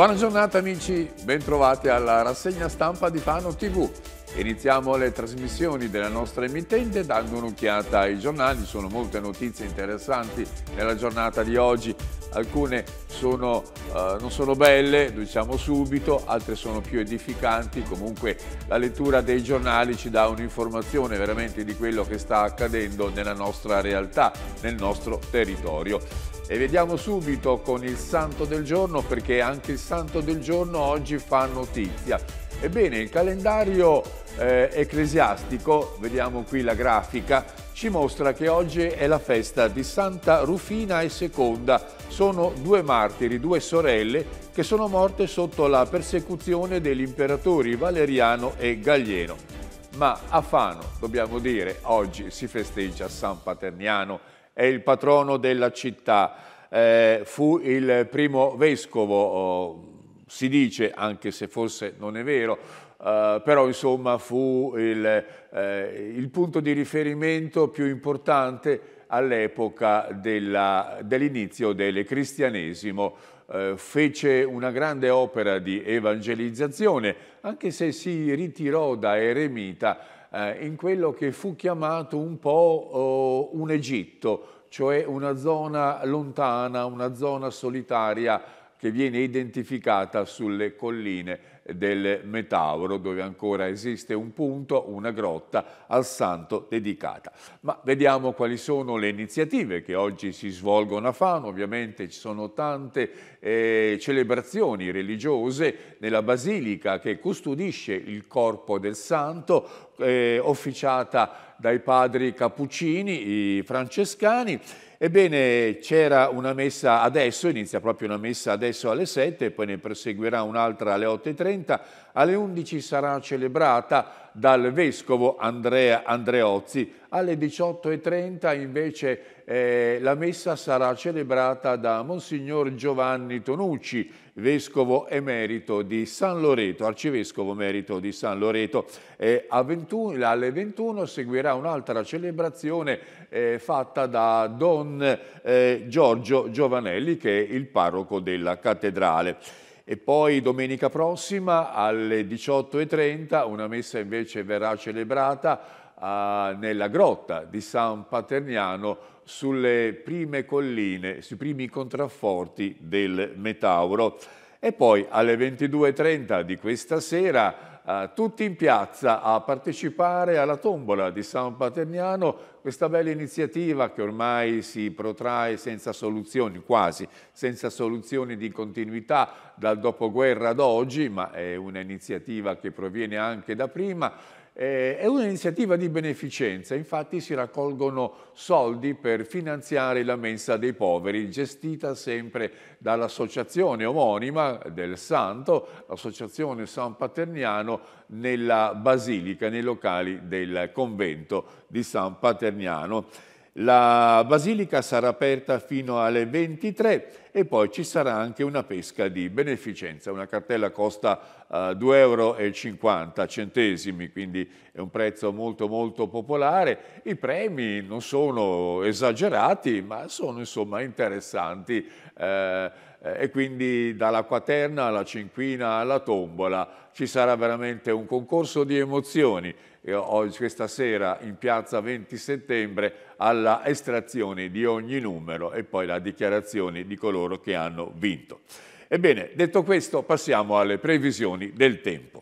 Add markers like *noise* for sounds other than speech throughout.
Buona giornata amici, bentrovati alla rassegna stampa di Fano TV. Iniziamo le trasmissioni della nostra emittente dando un'occhiata ai giornali, sono molte notizie interessanti nella giornata di oggi, alcune sono, eh, non sono belle, lo diciamo subito, altre sono più edificanti, comunque la lettura dei giornali ci dà un'informazione veramente di quello che sta accadendo nella nostra realtà, nel nostro territorio. E vediamo subito con il santo del giorno perché anche il santo del giorno oggi fa notizia. Ebbene, il calendario eh, ecclesiastico, vediamo qui la grafica, ci mostra che oggi è la festa di Santa Rufina e Seconda. Sono due martiri, due sorelle, che sono morte sotto la persecuzione degli imperatori Valeriano e Gallieno. Ma a Fano, dobbiamo dire, oggi si festeggia San Paterniano, è il patrono della città. Eh, fu il primo vescovo, oh, si dice, anche se forse non è vero, eh, però insomma fu il, eh, il, punto di riferimento più importante all'epoca dell'inizio dell del cristianesimo. Uh, fece una grande opera di evangelizzazione, anche se si ritirò da eremita uh, in quello che fu chiamato un po' oh, un Egitto, cioè una zona lontana, una zona solitaria che viene identificata sulle colline del Metauro, dove ancora esiste un punto, una grotta al santo dedicata. Ma vediamo quali sono le iniziative che oggi si svolgono a Fano. Ovviamente ci sono tante eh, celebrazioni religiose nella basilica che custodisce il corpo del santo, eh, officiata dai padri cappuccini, i francescani, Ebbene, c'era una messa adesso, inizia proprio una messa adesso alle 7, poi ne proseguirà un'altra alle 8.30, alle 11 sarà celebrata dal vescovo Andrea Andreozzi. Alle 18.30 invece eh, la messa sarà celebrata da Monsignor Giovanni Tonucci, vescovo emerito di San Loreto, arcivescovo emerito di San Loreto. Eh, 21, alle 21 seguirà un'altra celebrazione eh, fatta da Don eh, Giorgio Giovanelli, che è il parroco della cattedrale. E poi domenica prossima alle 18.30 una messa invece verrà celebrata uh, nella grotta di San Paterniano sulle prime colline, sui primi contrafforti del Metauro. E poi alle 22.30 di questa sera eh, tutti in piazza a partecipare alla tombola di San Paterniano, questa bella iniziativa che ormai si protrae senza soluzioni, quasi senza soluzioni di continuità dal dopoguerra ad oggi, ma è un'iniziativa che proviene anche da prima eh, è un'iniziativa di beneficenza, infatti si raccolgono soldi per finanziare la mensa dei poveri, gestita sempre dall'associazione omonima del Santo, l'associazione San Paterniano, nella Basilica, nei locali del convento di San Paterniano. La Basilica sarà aperta fino alle 23 e poi ci sarà anche una pesca di beneficenza, una cartella costa uh, eh, 2,50 euro, quindi è un prezzo molto molto popolare, i premi non sono esagerati ma sono insomma interessanti eh, eh e quindi dalla quaterna alla cinquina alla tombola ci sarà veramente un concorso di emozioni oggi, questa sera in piazza 20 settembre alla estrazione di ogni numero e poi la dichiarazione di colore coloro che hanno vinto. Ebbene, detto questo, passiamo alle previsioni del tempo.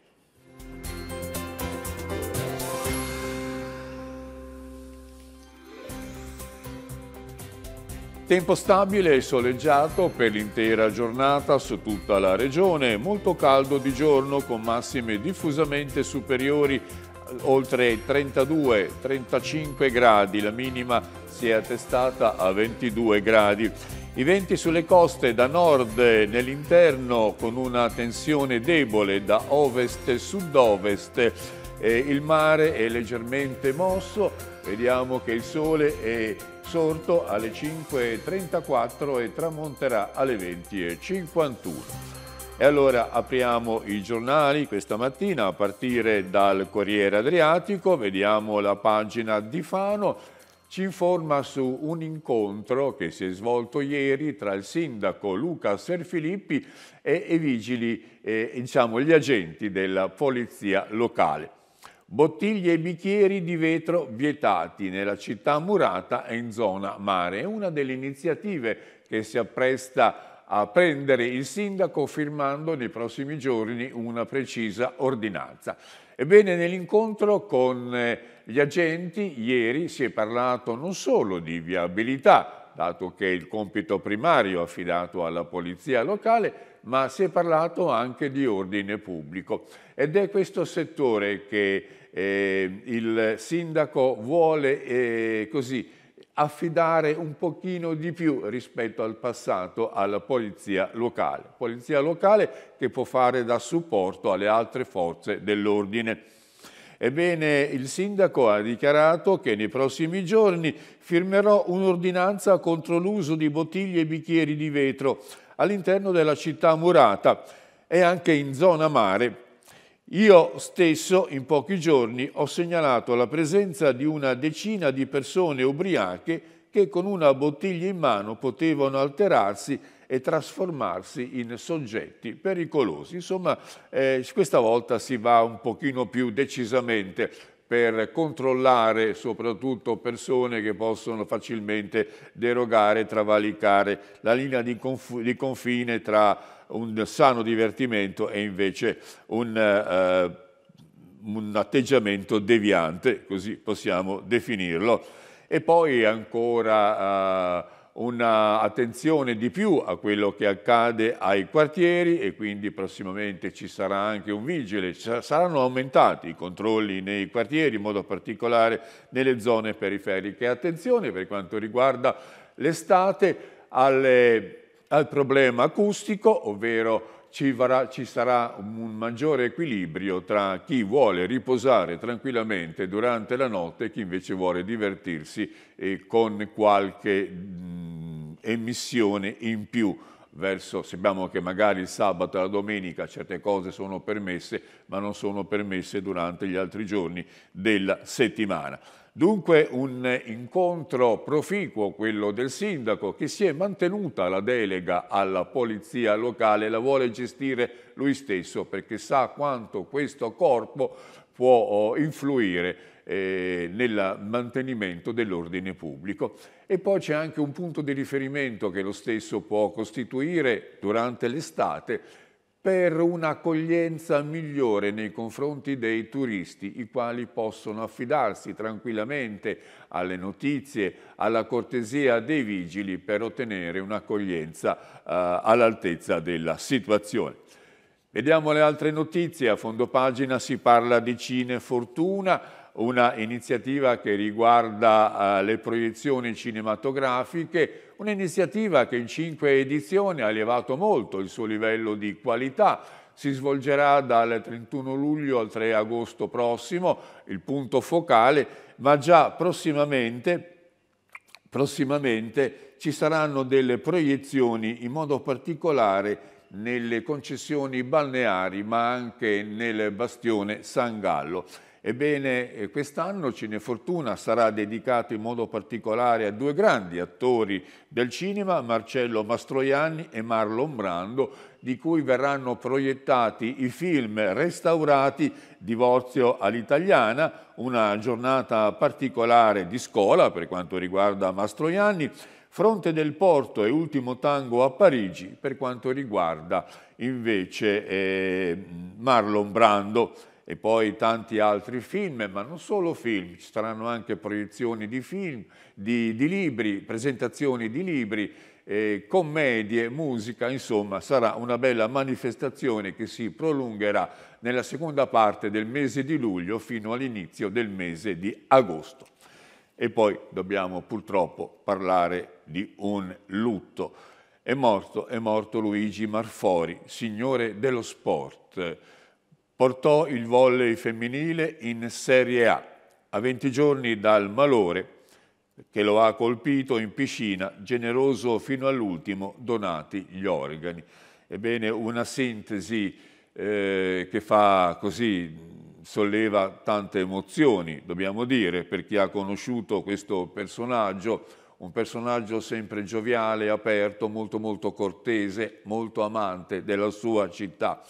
Tempo stabile e soleggiato per l'intera giornata su tutta la regione, molto caldo di giorno con massime diffusamente superiori eh, oltre 32-35 gradi, la minima si è attestata a 22 gradi. I venti sulle coste da nord nell'interno con una tensione debole da ovest-sud-ovest. il mare è leggermente mosso, vediamo che il sole è sorto alle 5.34 e tramonterà alle 20.51. E allora apriamo i giornali questa mattina a partire dal Corriere Adriatico, vediamo la pagina di Fano ci informa su un incontro che si è svolto ieri tra il sindaco Luca Serfilippi e i vigili, eh, diciamo, gli agenti della polizia locale. Bottiglie e bicchieri di vetro vietati nella città murata e in zona mare. È una delle iniziative che si appresta a a prendere il sindaco firmando nei prossimi giorni una precisa ordinanza. Ebbene, nell'incontro con eh, gli agenti ieri si è parlato non solo di viabilità, dato che è il compito primario affidato alla polizia locale, ma si è parlato anche di ordine pubblico ed è questo settore che eh, il sindaco vuole eh, così affidare un pochino di più rispetto al passato alla polizia locale. Polizia locale che può fare da supporto alle altre forze dell'ordine. Ebbene, il sindaco ha dichiarato che nei prossimi giorni firmerò un'ordinanza contro l'uso di bottiglie e bicchieri di vetro all'interno della città murata e anche in zona mare io stesso in pochi giorni ho segnalato la presenza di una decina di persone ubriache che con una bottiglia in mano potevano alterarsi e trasformarsi in soggetti pericolosi. Insomma, eh, questa volta si va un pochino più decisamente per controllare soprattutto persone che possono facilmente derogare, travalicare la linea di, conf di confine tra un sano divertimento e invece un, eh, un atteggiamento deviante, così possiamo definirlo. E poi ancora... Eh, un'attenzione di più a quello che accade ai quartieri e quindi prossimamente ci sarà anche un vigile, saranno aumentati i controlli nei quartieri, in modo particolare nelle zone periferiche. Attenzione per quanto riguarda l'estate al problema acustico, ovvero ci, varrà, ci sarà un maggiore equilibrio tra chi vuole riposare tranquillamente durante la notte e chi invece vuole divertirsi e con qualche mh, mm, emissione in più verso, sappiamo che magari il sabato e la domenica certe cose sono permesse, ma non sono permesse durante gli altri giorni della settimana. Dunque un incontro proficuo, quello del sindaco, che si è mantenuta la delega alla polizia locale, la vuole gestire lui stesso perché sa quanto questo corpo può oh, influire eh, nel mantenimento dell'ordine pubblico. E poi c'è anche un punto di riferimento che lo stesso può costituire durante l'estate, per un'accoglienza migliore nei confronti dei turisti, i quali possono affidarsi tranquillamente alle notizie, alla cortesia dei vigili per ottenere un'accoglienza eh, all'altezza della situazione. Vediamo le altre notizie, a fondo pagina si parla di Cine Fortuna, una iniziativa che riguarda eh, le proiezioni cinematografiche, Un'iniziativa che in cinque edizioni ha elevato molto il suo livello di qualità, si svolgerà dal 31 luglio al 3 agosto prossimo, il punto focale, ma già prossimamente, prossimamente, ci saranno delle proiezioni in modo particolare nelle concessioni balneari ma anche nel bastione San Gallo. Ebbene, eh, quest'anno Cinefortuna sarà dedicato in modo particolare a due grandi attori del cinema, Marcello Mastroianni e Marlon Brando, di cui verranno proiettati i film restaurati Divorzio all'italiana, una giornata particolare di scuola per quanto riguarda Mastroianni, Fronte del Porto e Ultimo Tango a Parigi per quanto riguarda invece eh, Marlon Brando e poi tanti altri film, ma non solo film, ci saranno anche proiezioni di film, di, di libri, presentazioni di libri, eh, commedie, musica, insomma sarà una bella manifestazione che si prolungherà nella seconda parte del mese di luglio fino all'inizio del mese di agosto. E poi dobbiamo purtroppo parlare di un lutto. È morto, è morto Luigi Marfori, signore dello sport portò il volley femminile in Serie A, a 20 giorni dal malore che lo ha colpito in piscina, generoso fino all'ultimo, donati gli organi. Ebbene, una sintesi eh, che fa così solleva tante emozioni, dobbiamo dire, per chi ha conosciuto questo personaggio, un personaggio sempre gioviale, aperto, molto molto cortese, molto amante della sua città.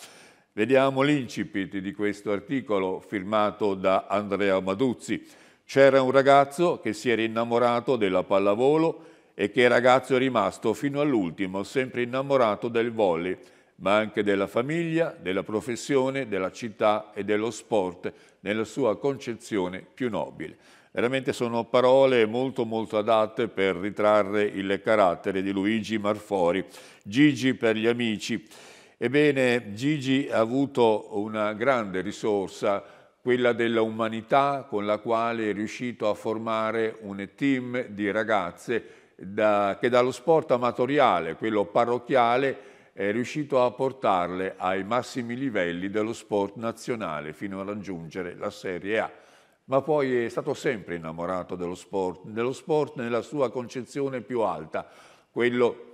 Vediamo l'incipit di questo articolo firmato da Andrea Maduzzi. C'era un ragazzo che si era innamorato della pallavolo e che ragazzo è rimasto fino all'ultimo, sempre innamorato del volley, ma anche della famiglia, della professione, della città e dello sport nella sua concezione più nobile. Veramente sono parole molto molto adatte per ritrarre il carattere di Luigi Marfori, Gigi per gli amici. Ebbene, Gigi ha avuto una grande risorsa, quella della umanità, con la quale è riuscito a formare un team di ragazze da, che dallo sport amatoriale, quello parrocchiale, è riuscito a portarle ai massimi livelli dello sport nazionale fino a raggiungere la Serie A. Ma poi è stato sempre innamorato dello sport, dello sport nella sua concezione più alta, quello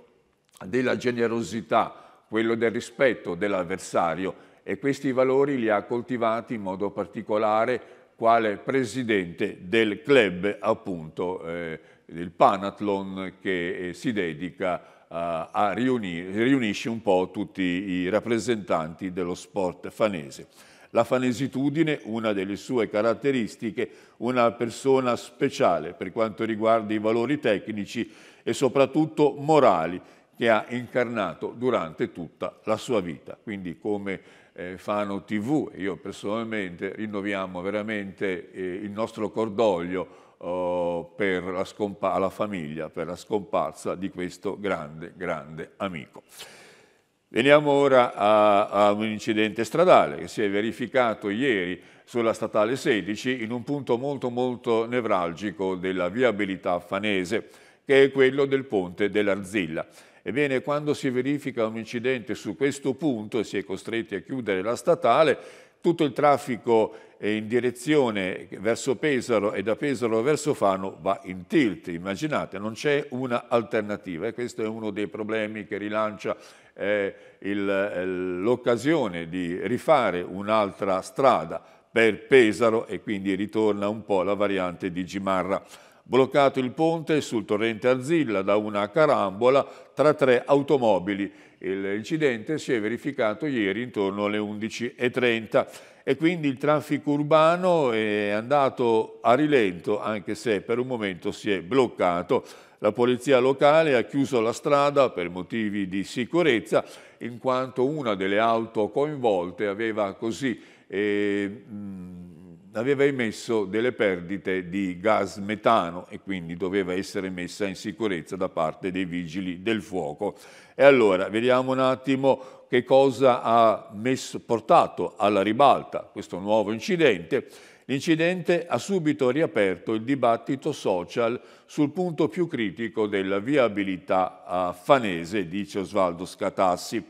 della generosità, quello del rispetto dell'avversario e questi valori li ha coltivati in modo particolare quale presidente del club, appunto, eh, del Panathlon che eh, si dedica eh, a, a riunire, riunisce un po' tutti i rappresentanti dello sport fanese. La fanesitudine, una delle sue caratteristiche, una persona speciale per quanto riguarda i valori tecnici e soprattutto morali che ha incarnato durante tutta la sua vita. Quindi come eh, Fano TV, io personalmente rinnoviamo veramente eh, il nostro cordoglio oh, per la alla famiglia per la scomparsa di questo grande, grande amico. Veniamo ora a, a un incidente stradale che si è verificato ieri sulla statale 16 in un punto molto molto nevralgico della viabilità fanese che è quello del ponte dell'Arzilla. Ebbene, quando si verifica un incidente su questo punto e si è costretti a chiudere la statale, tutto il traffico eh, in direzione verso Pesaro e da Pesaro verso Fano va in tilt, immaginate, non c'è un'alternativa e questo è uno dei problemi che rilancia eh, eh, l'occasione di rifare un'altra strada per Pesaro e quindi ritorna un po' la variante di Gimarra bloccato il ponte sul torrente Arzilla da una carambola tra tre automobili. L'incidente si è verificato ieri intorno alle 11.30 e quindi il traffico urbano è andato a rilento anche se per un momento si è bloccato. La polizia locale ha chiuso la strada per motivi di sicurezza in quanto una delle auto coinvolte aveva così eh, mh, aveva emesso delle perdite di gas metano e quindi doveva essere messa in sicurezza da parte dei vigili del fuoco. E allora vediamo un attimo che cosa ha messo, portato alla ribalta questo nuovo incidente. L'incidente ha subito riaperto il dibattito social sul punto più critico della viabilità fanese, dice Osvaldo Scatassi.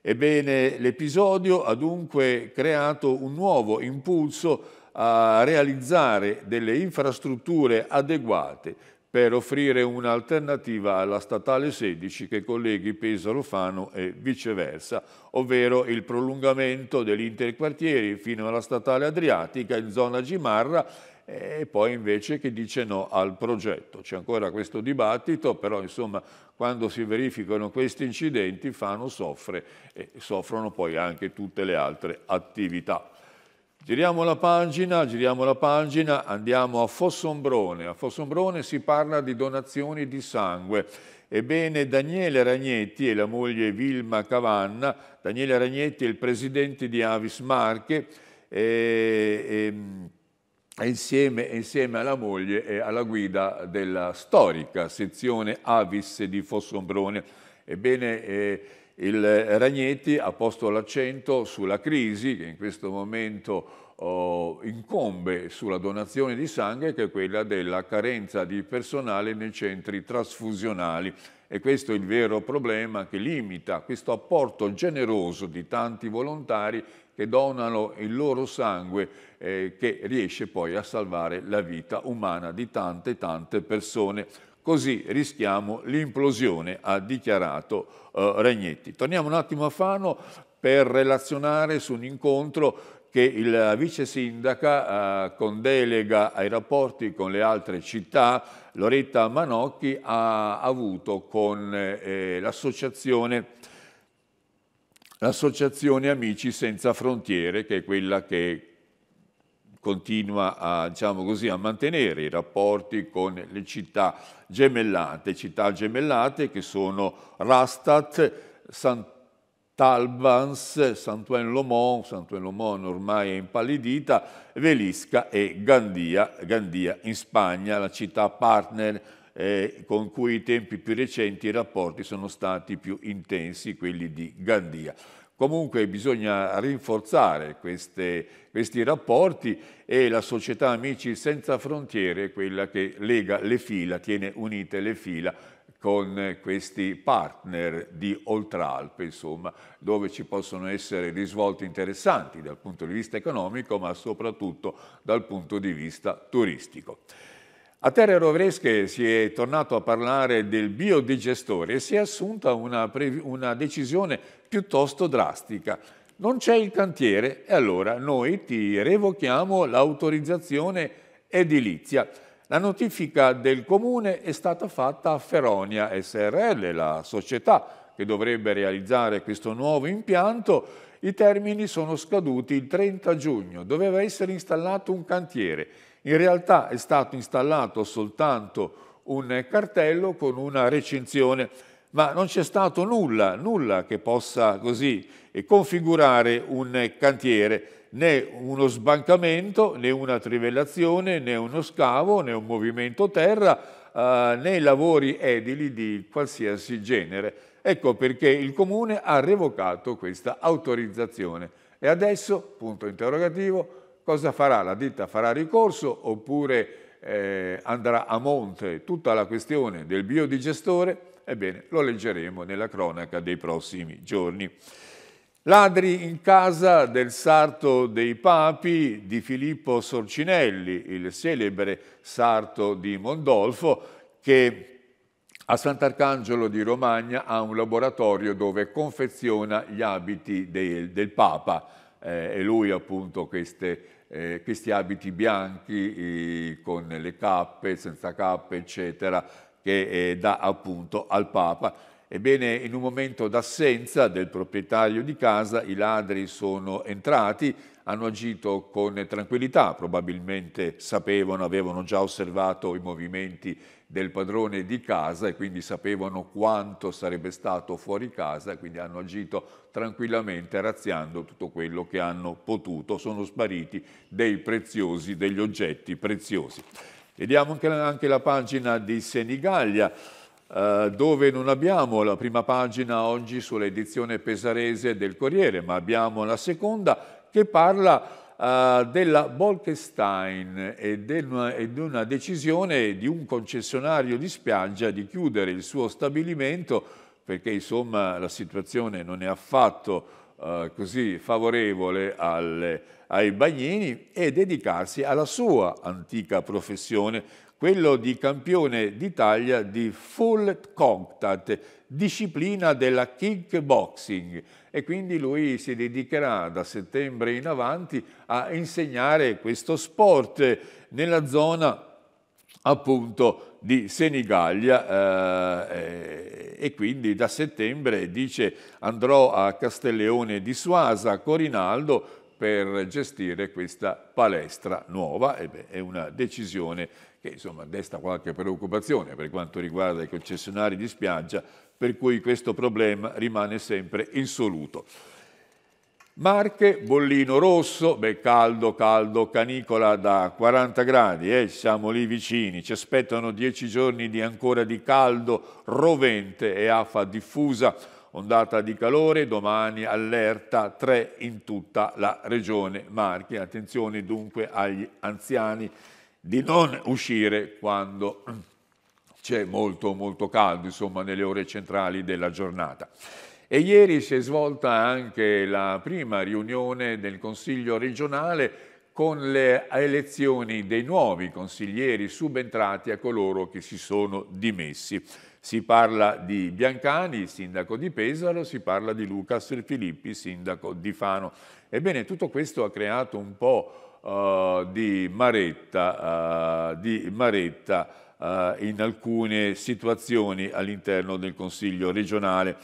Ebbene, l'episodio ha dunque creato un nuovo impulso a realizzare delle infrastrutture adeguate per offrire un'alternativa alla statale 16 che colleghi Pesaro Fano e viceversa, ovvero il prolungamento degli interquartieri fino alla statale Adriatica in zona Gimarra eh, e poi invece che dice no al progetto. C'è ancora questo dibattito, però insomma quando si verificano questi incidenti Fano soffre e soffrono poi anche tutte le altre attività. Giriamo la pagina, giriamo la pagina, andiamo a Fossombrone. A Fossombrone si parla di donazioni di sangue. Ebbene, Daniele Ragnetti e la moglie Vilma Cavanna, Daniele Ragnetti è il presidente di Avis Marche, e, e insieme, insieme, alla moglie è alla guida della storica sezione Avis di Fossombrone. Ebbene, eh, il eh, Ragnetti ha posto l'accento sulla crisi che in questo momento oh, incombe sulla donazione di sangue che è quella della carenza di personale nei centri trasfusionali e questo è il vero problema che limita questo apporto generoso di tanti volontari che donano il loro sangue eh, che riesce poi a salvare la vita umana di tante tante persone così rischiamo l'implosione, ha dichiarato eh, Regnetti. Torniamo un attimo a Fano per relazionare su un incontro che il vice sindaca eh, con delega ai rapporti con le altre città, Loretta Manocchi, ha avuto con eh, l'associazione Amici Senza Frontiere, che è quella che continua a, diciamo così, a, mantenere i rapporti con le città gemellate, città gemellate che sono Rastat, Sant'Albans, Saint-Ouen-Lomont, Saint-Ouen-Lomont ormai è impallidita, Velisca e Gandia, Gandia in Spagna, la città partner eh, con cui i tempi più recenti i rapporti sono stati più intensi, quelli di Gandia. Comunque bisogna rinforzare queste, questi rapporti e la società Amici Senza Frontiere è quella che lega le fila, tiene unite le fila con questi partner di Oltralpe, insomma, dove ci possono essere risvolti interessanti dal punto di vista economico, ma soprattutto dal punto di vista turistico. A Terre Rovresche si è tornato a parlare del biodigestore e si è assunta una, una decisione piuttosto drastica. Non c'è il cantiere e allora noi ti revochiamo l'autorizzazione edilizia. La notifica del comune è stata fatta a Feronia SRL, la società che dovrebbe realizzare questo nuovo impianto. I termini sono scaduti il 30 giugno, doveva essere installato un cantiere. In realtà è stato installato soltanto un cartello con una recinzione ma non c'è stato nulla, nulla che possa così eh, configurare un cantiere, né uno sbancamento, né una trivellazione, né uno scavo, né un movimento terra, eh, né lavori edili di qualsiasi genere. Ecco perché il Comune ha revocato questa autorizzazione. E adesso, punto interrogativo, cosa farà? La ditta farà ricorso oppure eh, andrà a monte tutta la questione del biodigestore? Ebbene, lo leggeremo nella cronaca dei prossimi giorni. Ladri in casa del sarto dei papi di Filippo Sorcinelli, il celebre sarto di Mondolfo, che a Sant'Arcangelo di Romagna ha un laboratorio dove confeziona gli abiti del, del Papa eh, e lui appunto queste, eh, questi abiti bianchi eh, con le cappe, senza cappe, eccetera, che eh, dà appunto al Papa. Ebbene, in un momento d'assenza del proprietario di casa, i ladri sono entrati, hanno agito con tranquillità, probabilmente sapevano, avevano già osservato i movimenti del padrone di casa e quindi sapevano quanto sarebbe stato fuori casa, quindi hanno agito tranquillamente razziando tutto quello che hanno potuto, sono spariti dei preziosi, degli oggetti preziosi. Vediamo anche la, anche la pagina di Senigallia, eh, dove non abbiamo la prima pagina oggi sull'edizione pesarese del Corriere, ma abbiamo la seconda che parla Uh, della Bolkestein e, di una decisione di un concessionario di spiaggia di chiudere il suo stabilimento perché insomma la situazione non è affatto uh, così favorevole alle, ai bagnini e dedicarsi alla sua antica professione, quello di campione d'Italia di full contact, disciplina della kickboxing e quindi lui si dedicherà da settembre in avanti a insegnare questo sport nella zona appunto di Senigallia eh, e quindi da settembre dice andrò a Castelleone di Suasa, Corinaldo, per gestire questa palestra nuova. Beh, è una decisione che insomma, desta qualche preoccupazione per quanto riguarda i concessionari di spiaggia, per cui questo problema rimane sempre insoluto. Marche, bollino rosso, beh caldo, caldo, canicola da 40 gradi, eh, siamo lì vicini, ci aspettano dieci giorni di ancora di caldo rovente e afa diffusa ondata di calore, domani allerta 3 in tutta la regione Marche. Attenzione dunque agli anziani di non uscire quando c'è molto molto caldo, insomma nelle ore centrali della giornata. E ieri si è svolta anche la prima riunione del Consiglio regionale con le elezioni dei nuovi consiglieri subentrati a coloro che si sono dimessi. Si parla di Biancani, sindaco di Pesaro, si parla di Lucas Filippi, sindaco di Fano. Ebbene, tutto questo ha creato un po' uh, di maretta, uh, di maretta uh, in alcune situazioni all'interno del Consiglio regionale.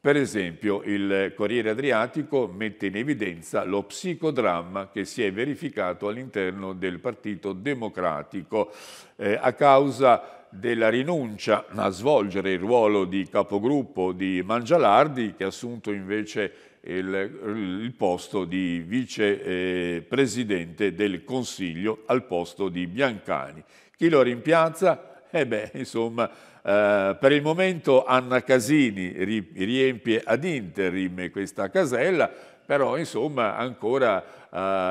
Per esempio, il Corriere Adriatico mette in evidenza lo psicodramma che si è verificato all'interno del Partito Democratico eh, a causa della rinuncia a svolgere il ruolo di capogruppo di Mangialardi, che ha assunto invece il, il posto di vicepresidente eh, del Consiglio al posto di Biancani. Chi lo rimpiazza? Eh beh, *laughs* insomma, eh, per il momento Anna Casini riempie ad interim questa casella, però insomma ancora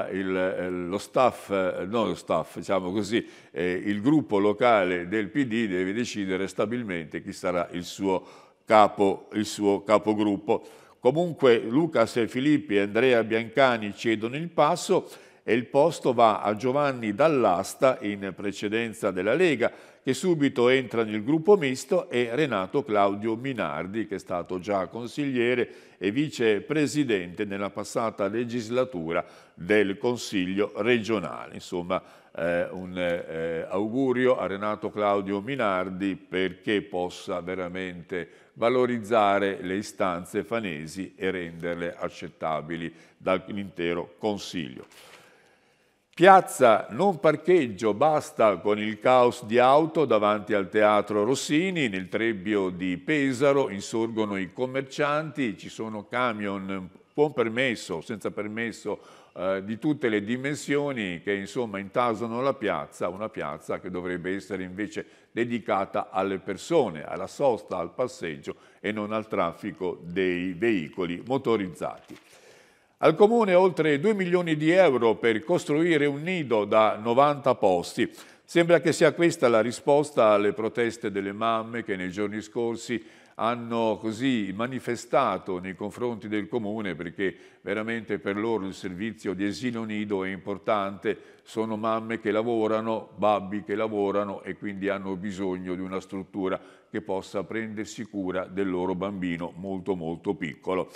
eh, il, eh, lo staff, eh, non lo staff, diciamo così, eh, il gruppo locale del PD deve decidere stabilmente chi sarà il suo, capo, il suo capogruppo. Comunque Lucas e Filippi e Andrea Biancani cedono il passo e il posto va a Giovanni Dall'Asta in precedenza della Lega, che subito entra nel gruppo misto, e Renato Claudio Minardi, che è stato già consigliere e vicepresidente nella passata legislatura del Consiglio regionale. Insomma, eh, un eh, augurio a Renato Claudio Minardi perché possa veramente valorizzare le istanze fanesi e renderle accettabili dall'intero Consiglio. Piazza non parcheggio, basta con il caos di auto davanti al Teatro Rossini, nel Trebbio di Pesaro insorgono i commercianti, ci sono camion con permesso, senza permesso, eh, di tutte le dimensioni che insomma intasano la piazza, una piazza che dovrebbe essere invece dedicata alle persone, alla sosta, al passeggio e non al traffico dei veicoli motorizzati. Al comune oltre 2 milioni di euro per costruire un nido da 90 posti. Sembra che sia questa la risposta alle proteste delle mamme che nei giorni scorsi hanno così manifestato nei confronti del comune perché veramente per loro il servizio di asilo nido è importante, sono mamme che lavorano, babbi che lavorano e quindi hanno bisogno di una struttura che possa prendersi cura del loro bambino molto molto piccolo.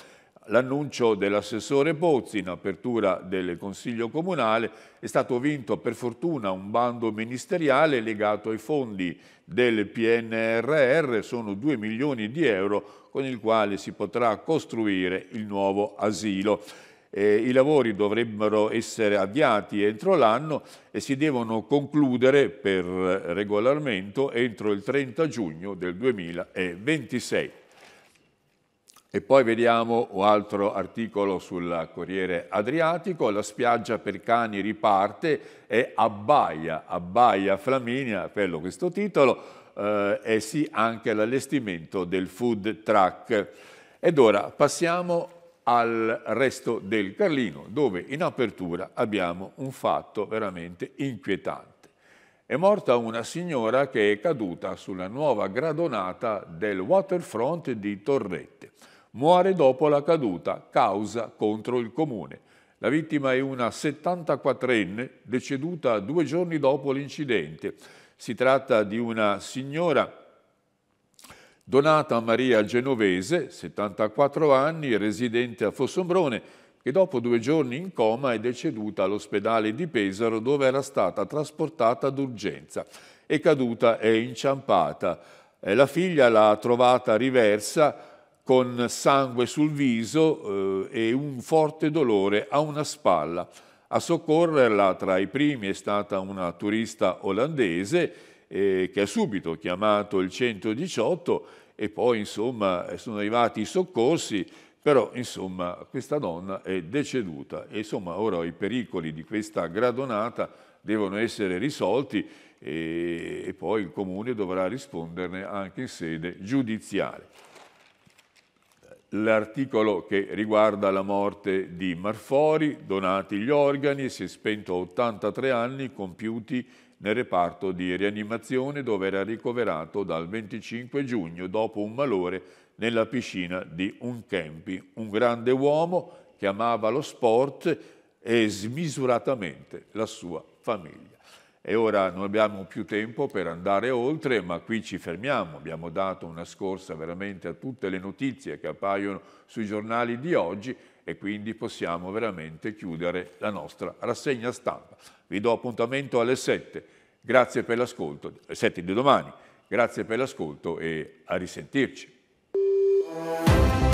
L'annuncio dell'assessore Pozzi in apertura del Consiglio Comunale è stato vinto per fortuna un bando ministeriale legato ai fondi del PNRR, sono 2 milioni di euro con il quale si potrà costruire il nuovo asilo. Eh, I lavori dovrebbero essere avviati entro l'anno e si devono concludere per regolamento entro il 30 giugno del 2026. E poi vediamo un altro articolo sul Corriere Adriatico, la spiaggia per cani riparte e abbaia, abbaia Flaminia, bello questo titolo, eh, e sì anche l'allestimento del food truck. Ed ora passiamo al resto del Carlino, dove in apertura abbiamo un fatto veramente inquietante. È morta una signora che è caduta sulla nuova gradonata del waterfront di Torrette muore dopo la caduta, causa contro il comune. La vittima è una 74enne deceduta due giorni dopo l'incidente. Si tratta di una signora Donata Maria Genovese, 74 anni, residente a Fossombrone, che dopo due giorni in coma è deceduta all'ospedale di Pesaro dove era stata trasportata d'urgenza. È caduta e inciampata. Eh, la figlia l'ha trovata riversa con sangue sul viso eh, e un forte dolore a una spalla. A soccorrerla tra i primi è stata una turista olandese eh, che ha subito chiamato il 118 e poi insomma sono arrivati i soccorsi, però insomma questa donna è deceduta e insomma ora i pericoli di questa gradonata devono essere risolti e, eh, e poi il comune dovrà risponderne anche in sede giudiziale l'articolo che riguarda la morte di Marfori, donati gli organi, si è spento a 83 anni compiuti nel reparto di rianimazione dove era ricoverato dal 25 giugno dopo un malore nella piscina di Unchempi, un grande uomo che amava lo sport e smisuratamente la sua famiglia e ora non abbiamo più tempo per andare oltre, ma qui ci fermiamo. Abbiamo dato una scorsa veramente a tutte le notizie che appaiono sui giornali di oggi e quindi possiamo veramente chiudere la nostra rassegna stampa. Vi do appuntamento alle 7. Grazie per l'ascolto, alle 7 di domani. Grazie per l'ascolto e a risentirci.